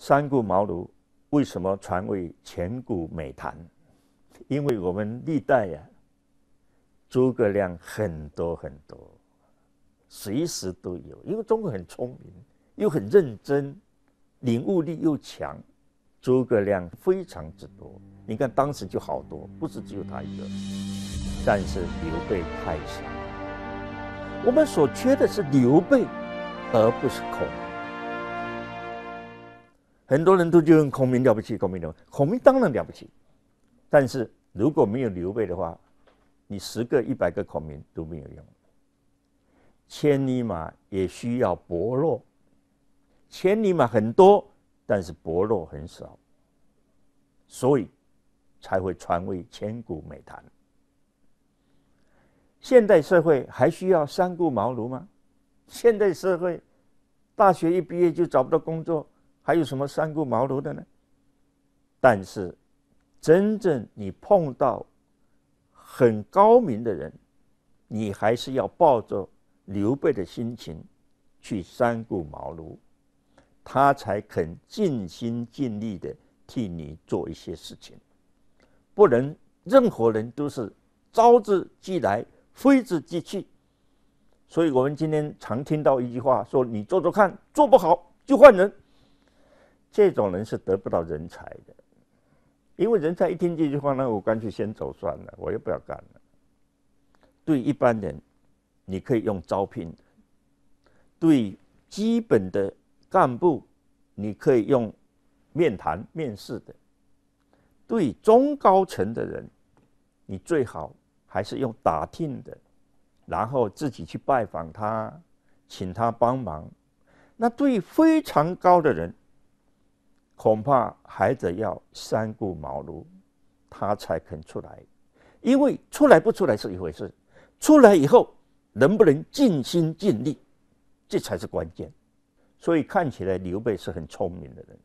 三顾茅庐为什么传为千古美谈？因为我们历代呀，诸葛亮很多很多，随时都有。因为中国很聪明，又很认真，领悟力又强，诸葛亮非常之多。你看当时就好多，不是只有他一个。但是刘备太少，我们所缺的是刘备，而不是孔。很多人都就用孔明了不起，孔明懂。孔明当然了不起，但是如果没有刘备的话，你十个一百个孔明都没有用。千里马也需要伯乐，千里马很多，但是伯乐很少，所以才会传为千古美谈。现代社会还需要三顾茅庐吗？现代社会，大学一毕业就找不到工作。还有什么三顾茅庐的呢？但是，真正你碰到很高明的人，你还是要抱着刘备的心情去三顾茅庐，他才肯尽心尽力的替你做一些事情。不能任何人都是招之即来，挥之即去。所以，我们今天常听到一句话说：“你做做看，做不好就换人。”这种人是得不到人才的，因为人才一听这句话那我干脆先走算了，我也不要干了。对一般人，你可以用招聘；对基本的干部，你可以用面谈面试的；对中高层的人，你最好还是用打听的，然后自己去拜访他，请他帮忙。那对非常高的人，恐怕还得要三顾茅庐，他才肯出来。因为出来不出来是一回事，出来以后能不能尽心尽力，这才是关键。所以看起来刘备是很聪明的人。